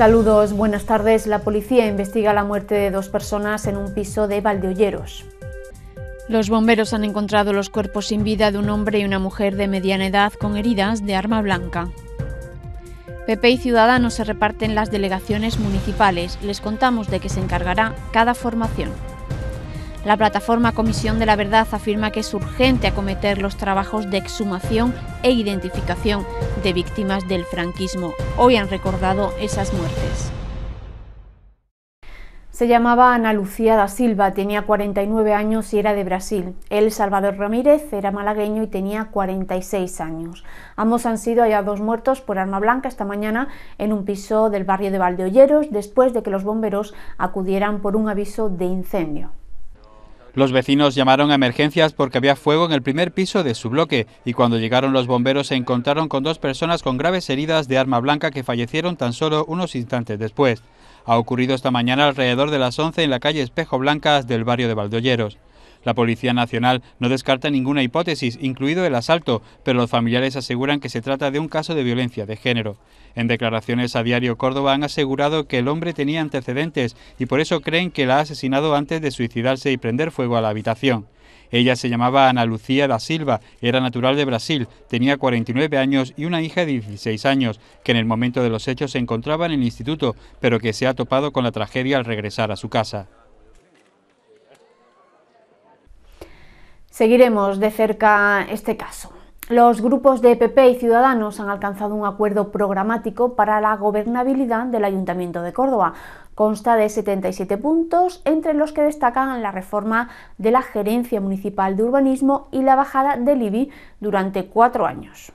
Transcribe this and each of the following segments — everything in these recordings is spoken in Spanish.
Saludos, buenas tardes. La policía investiga la muerte de dos personas en un piso de Valdeolleros. Los bomberos han encontrado los cuerpos sin vida de un hombre y una mujer de mediana edad con heridas de arma blanca. PP y Ciudadanos se reparten las delegaciones municipales. Les contamos de qué se encargará cada formación. La plataforma Comisión de la Verdad afirma que es urgente acometer los trabajos de exhumación e identificación de víctimas del franquismo. Hoy han recordado esas muertes. Se llamaba Ana Lucía da Silva, tenía 49 años y era de Brasil. Él, Salvador Ramírez, era malagueño y tenía 46 años. Ambos han sido hallados muertos por arma blanca esta mañana en un piso del barrio de Valdeolleros después de que los bomberos acudieran por un aviso de incendio. Los vecinos llamaron a emergencias porque había fuego en el primer piso de su bloque y cuando llegaron los bomberos se encontraron con dos personas con graves heridas de arma blanca que fallecieron tan solo unos instantes después. Ha ocurrido esta mañana alrededor de las 11 en la calle Espejo Blancas del barrio de Valdolleros. La Policía Nacional no descarta ninguna hipótesis, incluido el asalto, pero los familiares aseguran que se trata de un caso de violencia de género. En declaraciones a Diario Córdoba han asegurado que el hombre tenía antecedentes y por eso creen que la ha asesinado antes de suicidarse y prender fuego a la habitación. Ella se llamaba Ana Lucía da Silva, era natural de Brasil, tenía 49 años y una hija de 16 años, que en el momento de los hechos se encontraba en el instituto, pero que se ha topado con la tragedia al regresar a su casa. Seguiremos de cerca este caso. Los grupos de PP y Ciudadanos han alcanzado un acuerdo programático para la gobernabilidad del Ayuntamiento de Córdoba. Consta de 77 puntos, entre los que destacan la reforma de la Gerencia Municipal de Urbanismo y la bajada del IBI durante cuatro años.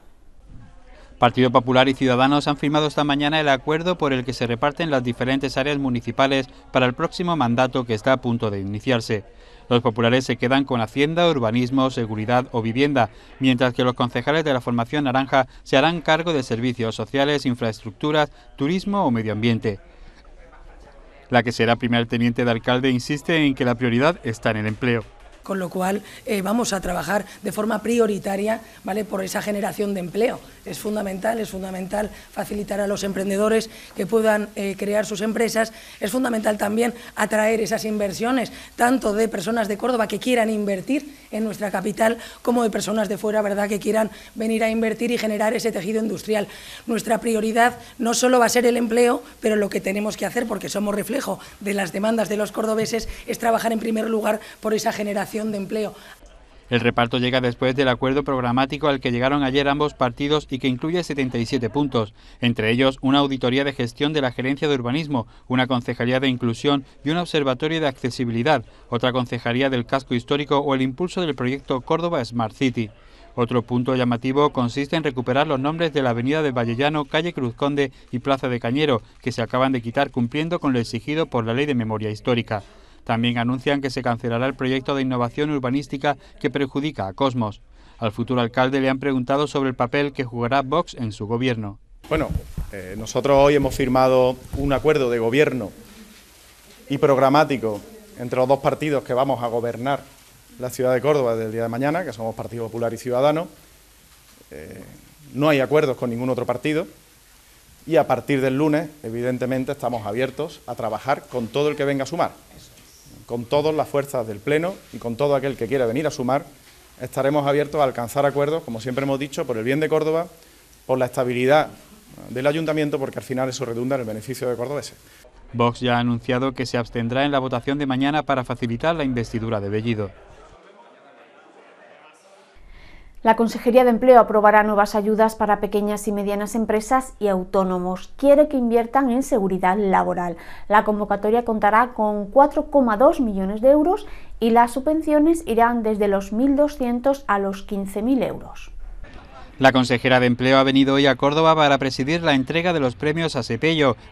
Partido Popular y Ciudadanos han firmado esta mañana el acuerdo por el que se reparten las diferentes áreas municipales para el próximo mandato que está a punto de iniciarse. Los populares se quedan con Hacienda, Urbanismo, Seguridad o Vivienda, mientras que los concejales de la formación naranja se harán cargo de servicios sociales, infraestructuras, turismo o medio ambiente. La que será primer teniente de alcalde insiste en que la prioridad está en el empleo con lo cual eh, vamos a trabajar de forma prioritaria ¿vale? por esa generación de empleo. Es fundamental, es fundamental facilitar a los emprendedores que puedan eh, crear sus empresas, es fundamental también atraer esas inversiones, tanto de personas de Córdoba que quieran invertir en nuestra capital, como de personas de fuera ¿verdad? que quieran venir a invertir y generar ese tejido industrial. Nuestra prioridad no solo va a ser el empleo, pero lo que tenemos que hacer, porque somos reflejo de las demandas de los cordobeses, es trabajar en primer lugar por esa generación de empleo. El reparto llega después del acuerdo programático al que llegaron ayer ambos partidos y que incluye 77 puntos, entre ellos una auditoría de gestión de la Gerencia de Urbanismo, una concejalía de inclusión y un observatorio de accesibilidad, otra concejalía del casco histórico o el impulso del proyecto Córdoba Smart City. Otro punto llamativo consiste en recuperar los nombres de la avenida de Vallellano, calle Cruz Conde y Plaza de Cañero, que se acaban de quitar cumpliendo con lo exigido por la Ley de Memoria Histórica. También anuncian que se cancelará el proyecto de innovación urbanística que perjudica a Cosmos. Al futuro alcalde le han preguntado sobre el papel que jugará Vox en su gobierno. Bueno, eh, nosotros hoy hemos firmado un acuerdo de gobierno y programático entre los dos partidos que vamos a gobernar la ciudad de Córdoba del día de mañana, que somos Partido Popular y Ciudadano. Eh, no hay acuerdos con ningún otro partido y a partir del lunes, evidentemente, estamos abiertos a trabajar con todo el que venga a sumar con todas las fuerzas del Pleno y con todo aquel que quiera venir a sumar, estaremos abiertos a alcanzar acuerdos, como siempre hemos dicho, por el bien de Córdoba, por la estabilidad del Ayuntamiento, porque al final eso redunda en el beneficio de cordobeses. Vox ya ha anunciado que se abstendrá en la votación de mañana para facilitar la investidura de Bellido. La Consejería de Empleo aprobará nuevas ayudas para pequeñas y medianas empresas y autónomos. Quiere que inviertan en seguridad laboral. La convocatoria contará con 4,2 millones de euros y las subvenciones irán desde los 1.200 a los 15.000 euros. La consejera de Empleo ha venido hoy a Córdoba para presidir la entrega de los premios a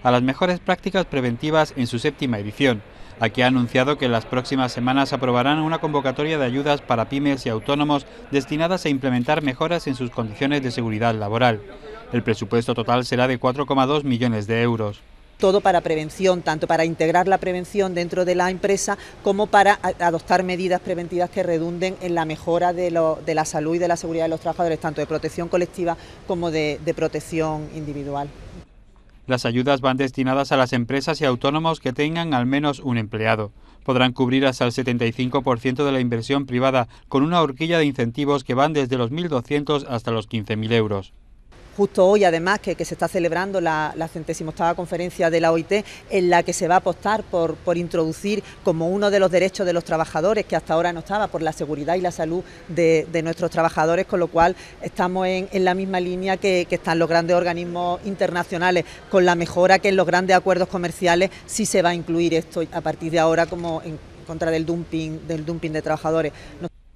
a las mejores prácticas preventivas en su séptima edición. Aquí ha anunciado que en las próximas semanas aprobarán una convocatoria de ayudas para pymes y autónomos destinadas a implementar mejoras en sus condiciones de seguridad laboral. El presupuesto total será de 4,2 millones de euros todo para prevención, tanto para integrar la prevención dentro de la empresa como para adoptar medidas preventivas que redunden en la mejora de, la salud y de la seguridad de los trabajadores, tanto de protección colectiva como de protección individual. Las ayudas van destinadas a las empresas y autónomos que tengan al menos un empleado. Podrán cubrir hasta el 75% de la inversión privada con una horquilla de incentivos que van desde los 1.200 hasta los 15.000 euros justo hoy además que, que se está celebrando la, la octava conferencia de la OIT en la que se va a apostar por, introducir como uno de los derechos de los trabajadores que hasta ahora no estaba por la seguridad y la salud de, nuestros trabajadores, con lo cual estamos en, la misma línea que, están los grandes organismos internacionales, con la mejora que en los grandes acuerdos comerciales sí se va a incluir esto a partir de ahora como en contra del dumping, del dumping de trabajadores.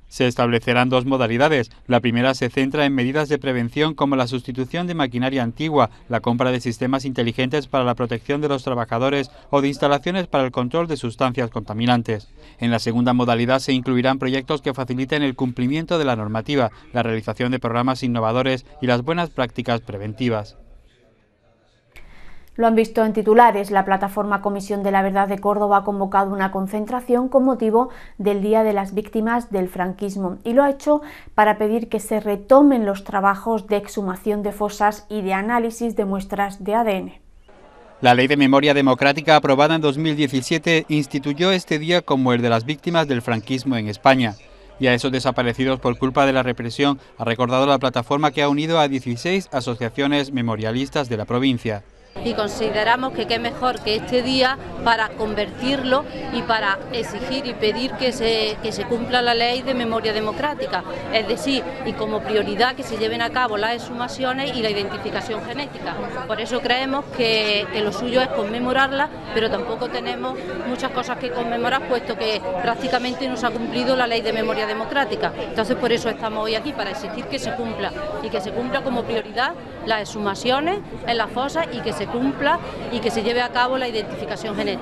Se establecerán dos modalidades. La primera se centra en medidas de prevención como la sustitución de maquinaria antigua, la compra de sistemas inteligentes para la protección de los trabajadores o de instalaciones para el control de sustancias contaminantes. En la segunda modalidad se incluirán proyectos que faciliten el cumplimiento de la normativa, la realización de programas innovadores y las buenas prácticas preventivas. Lo han visto en titulares. La plataforma Comisión de la Verdad de Córdoba ha convocado una concentración con motivo del Día de las Víctimas del Franquismo y lo ha hecho para pedir que se retomen los trabajos de exhumación de fosas y de análisis de muestras de ADN. La Ley de Memoria Democrática aprobada en 2017 instituyó este día como el de las víctimas del franquismo en España y a esos desaparecidos por culpa de la represión, ha recordado la plataforma que ha unido a 16 asociaciones memorialistas de la provincia y consideramos que qué mejor que este día para convertirlo y para exigir y pedir que se, se cumpla la ley de memoria democrática, es decir, y como prioridad que se lleven a cabo las exhumaciones y la identificación genética. Por eso creemos que, lo suyo es conmemorarla, pero tampoco tenemos muchas cosas que conmemorar, puesto que prácticamente no se ha cumplido la ley de memoria democrática. Entonces, por eso estamos hoy aquí, para exigir que se cumpla y que se cumpla como prioridad las exhumaciones en las fosas y que se cumpla y que se lleve a cabo la identificación genética.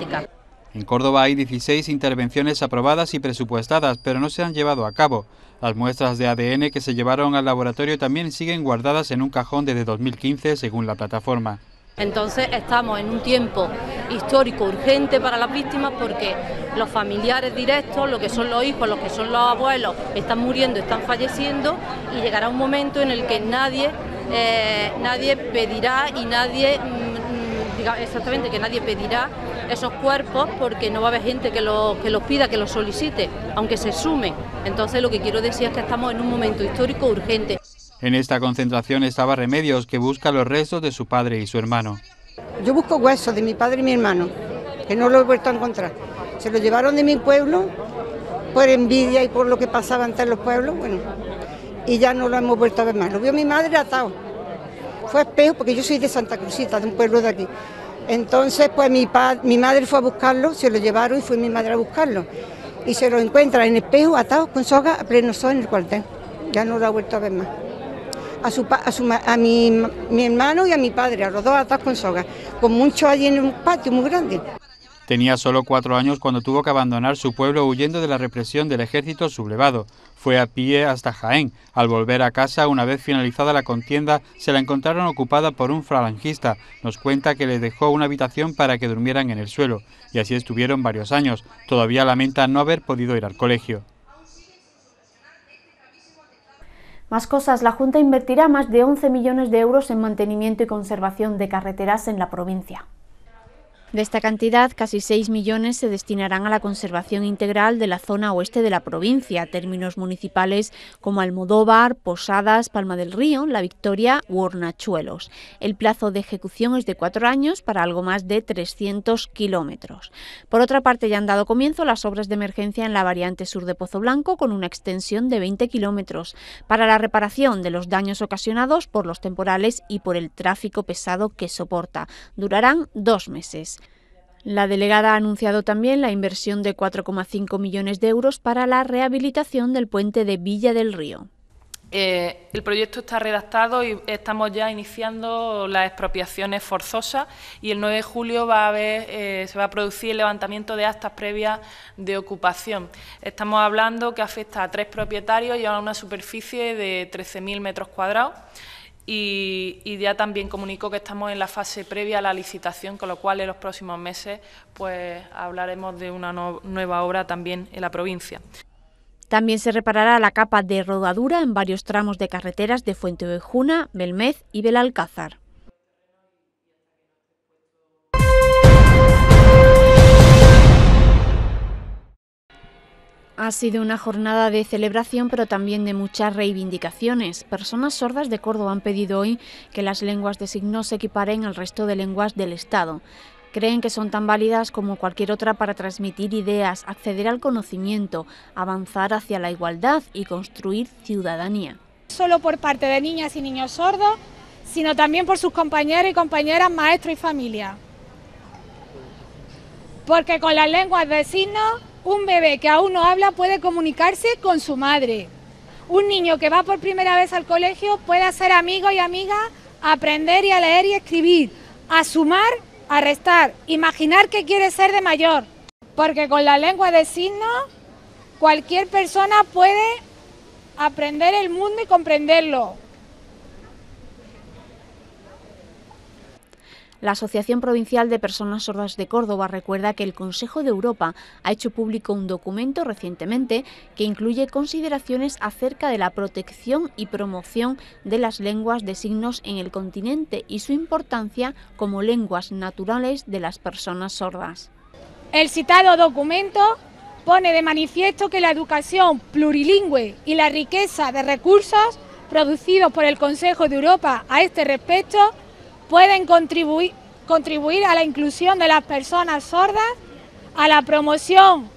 En Córdoba hay 16 intervenciones aprobadas y presupuestadas, pero no se han llevado a cabo. Las muestras de ADN que se llevaron al laboratorio también siguen guardadas en un cajón desde 2015, según la plataforma. Entonces estamos en un tiempo histórico urgente para las víctimas porque los familiares directos, lo que son los hijos, los que son los abuelos, están muriendo, están falleciendo y llegará un momento en el que nadie, eh, nadie pedirá y nadie, mm, mm, exactamente, que nadie pedirá esos cuerpos porque no va a haber gente que los, que pida, que los solicite, aunque se sume. Entonces lo que quiero decir es que estamos en un momento histórico urgente. En esta concentración estaba Remedios, que busca los restos de su padre y su hermano. Yo busco huesos de mi padre y mi hermano, que no lo he vuelto a encontrar. Se los llevaron de mi pueblo por envidia y por lo que pasaba antes los pueblos, y ya no lo hemos vuelto a ver más. Lo vio mi madre atado. Fue espejo, porque yo soy de Santa Cruzita, de un pueblo de aquí. Entonces, pues mi, mi madre fue a buscarlo, se lo llevaron y fue mi madre a buscarlo. Y se lo encuentra en espejo, atado con soga, a pleno sol en el cuartel. Ya no lo ha vuelto a ver más. A, mi, mi hermano y a mi padre, a los dos atados con soga, con mucho allí en un patio muy grande. Tenía solo cuatro años cuando tuvo que abandonar su pueblo huyendo de la represión del ejército sublevado. Fue a pie hasta Jaén. Al volver a casa, una vez finalizada la contienda, se la encontraron ocupada por un falangista. Nos cuenta que le dejó una habitación para que durmieran en el suelo, y así estuvieron varios años. Todavía lamenta no haber podido ir al colegio. Más cosas, la Junta invertirá más de 11 millones de euros en mantenimiento y conservación de carreteras en la provincia. De esta cantidad, casi 6 millones se destinarán a la conservación integral de la zona oeste de la provincia, términos municipales como Almodóvar, Posadas, Palma del Río, La Victoria u Hornachuelos. El plazo de ejecución es de cuatro años para algo más de 300 kilómetros. Por otra parte, ya han dado comienzo las obras de emergencia en la variante sur de Pozo Blanco con una extensión de 20 kilómetros para la reparación de los daños ocasionados por los temporales y por el tráfico pesado que soporta. Durarán dos meses. La delegada ha anunciado también la inversión de 4,5 millones de euros para la rehabilitación del puente de Villa del Río. Eh, el proyecto está redactado y estamos ya iniciando las expropiaciones forzosas y el 9 de julio eh, se va a producir el levantamiento de actas previas de ocupación. Estamos hablando que afecta a tres propietarios y a una superficie de 13.000 metros cuadrados y, ya también comunico que estamos en la fase previa a la licitación, con lo cual en los próximos meses pues hablaremos de una nueva obra también en la provincia. También se reparará la capa de rodadura en varios tramos de carreteras de Fuente Fuentevejuna, Belmez y Belalcázar. Ha sido una jornada de celebración, pero también de muchas reivindicaciones. Personas sordas de Córdoba han pedido hoy que las lenguas de signos se equiparen al resto de lenguas del Estado. Creen que son tan válidas como cualquier otra para transmitir ideas, acceder al conocimiento, avanzar hacia la igualdad y construir ciudadanía. Solo por parte de niñas y niños sordos, sino también por sus compañeros y compañeras, maestros y familia. Porque con las lenguas de signos un bebé que aún no habla puede comunicarse con su madre. Un niño que va por primera vez al colegio puede hacer amigo y amiga, aprender y a leer y escribir, a sumar, a restar, imaginar qué quiere ser de mayor. Porque con la lengua de signos cualquier persona puede aprender el mundo y comprenderlo. La Asociación Provincial de Personas Sordas de Córdoba recuerda que el Consejo de Europa ha hecho público un documento recientemente que incluye consideraciones acerca de la protección y promoción de las lenguas de signos en el continente y su importancia como lenguas naturales de las personas sordas. El citado documento pone de manifiesto que la educación plurilingüe y la riqueza de recursos producidos por el Consejo de Europa a este respecto pueden contribuir, a la inclusión de las personas sordas, a la promoción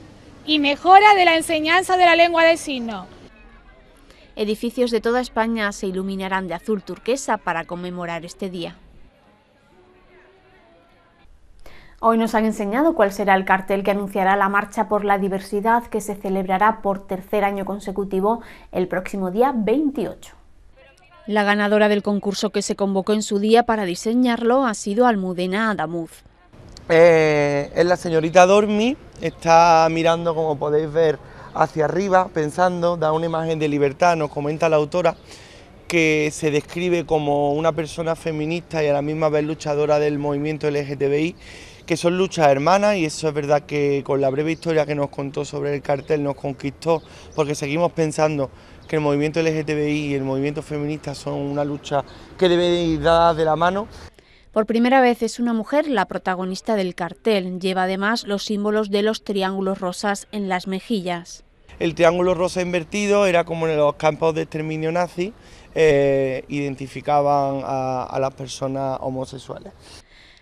y mejora de la enseñanza de la lengua de signos. Edificios de toda España se iluminarán de azul turquesa para conmemorar este día. Hoy nos han enseñado cuál será el cartel que anunciará la Marcha por la Diversidad que se celebrará por tercer año consecutivo el próximo día 28. La ganadora del concurso que se convocó en su día para diseñarlo ha sido Almudena Adamuz. Eh, es la señorita Dormi, está mirando, como podéis ver, hacia arriba, pensando, da una imagen de libertad, nos comenta la autora, que se describe como una persona feminista y a la misma vez luchadora del movimiento LGTBI, que son luchas hermanas y eso es verdad que con la breve historia que nos contó sobre el cartel nos conquistó, porque seguimos pensando que el movimiento LGTBI y el movimiento feminista son una lucha que debe ir dada de la mano. Por primera vez es una mujer la protagonista del cartel. Lleva además los símbolos de los triángulos rosas en las mejillas. El triángulo rosa invertido era como en los campos de exterminio nazi, eh, identificaban a las personas homosexuales.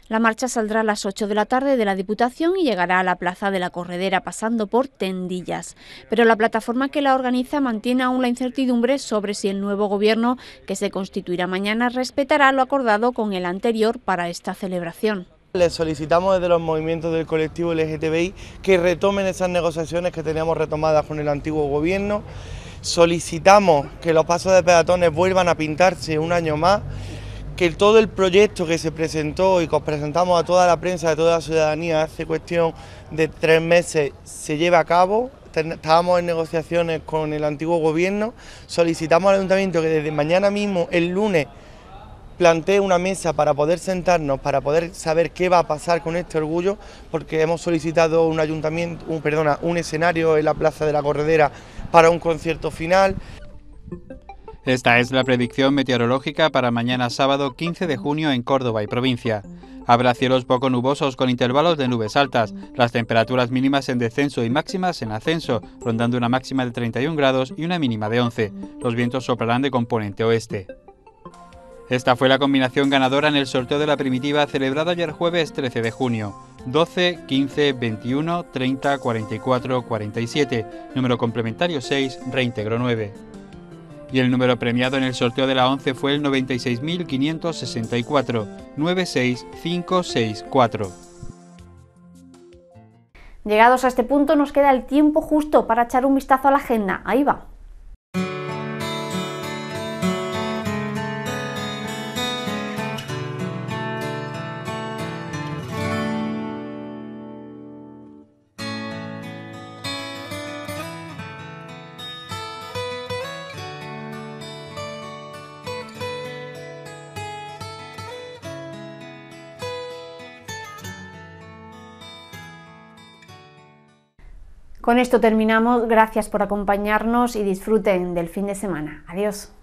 La marcha saldrá a las 8 de la tarde de la Diputación y llegará a la Plaza de la Corredera pasando por Tendillas. Pero la plataforma que la organiza mantiene aún la incertidumbre sobre si el nuevo gobierno que se constituirá mañana respetará lo acordado con el anterior para esta celebración. Les solicitamos desde los movimientos del colectivo LGTBI que retomen esas negociaciones que teníamos retomadas con el antiguo gobierno. Solicitamos que los pasos de peatones vuelvan a pintarse un año más que todo el proyecto que se presentó y que os presentamos a toda la prensa, ...de toda la ciudadanía, hace cuestión de tres meses, se lleva a cabo. Estábamos en negociaciones con el antiguo gobierno, solicitamos al ayuntamiento que desde mañana mismo, el lunes, plantee una mesa para poder sentarnos, para poder saber qué va a pasar con este orgullo, porque hemos solicitado un ayuntamiento, un, perdona, un escenario en la Plaza de la Corredera para un concierto final. Esta es la predicción meteorológica para mañana sábado 15 de junio en Córdoba y provincia. Habrá cielos poco nubosos con intervalos de nubes altas, las temperaturas mínimas en descenso y máximas en ascenso, rondando una máxima de 31 grados y una mínima de 11. Los vientos soplarán de componente oeste. Esta fue la combinación ganadora en el sorteo de la primitiva celebrada ayer jueves 13 de junio. 12, 15, 21, 30, 44, 47, número complementario 6, reintegro 9 y el número premiado en el sorteo de la 11 fue el 96.564-96564. Llegados a este punto nos queda el tiempo justo para echar un vistazo a la agenda. Ahí va. Con esto terminamos. Gracias por acompañarnos y disfruten del fin de semana. Adiós.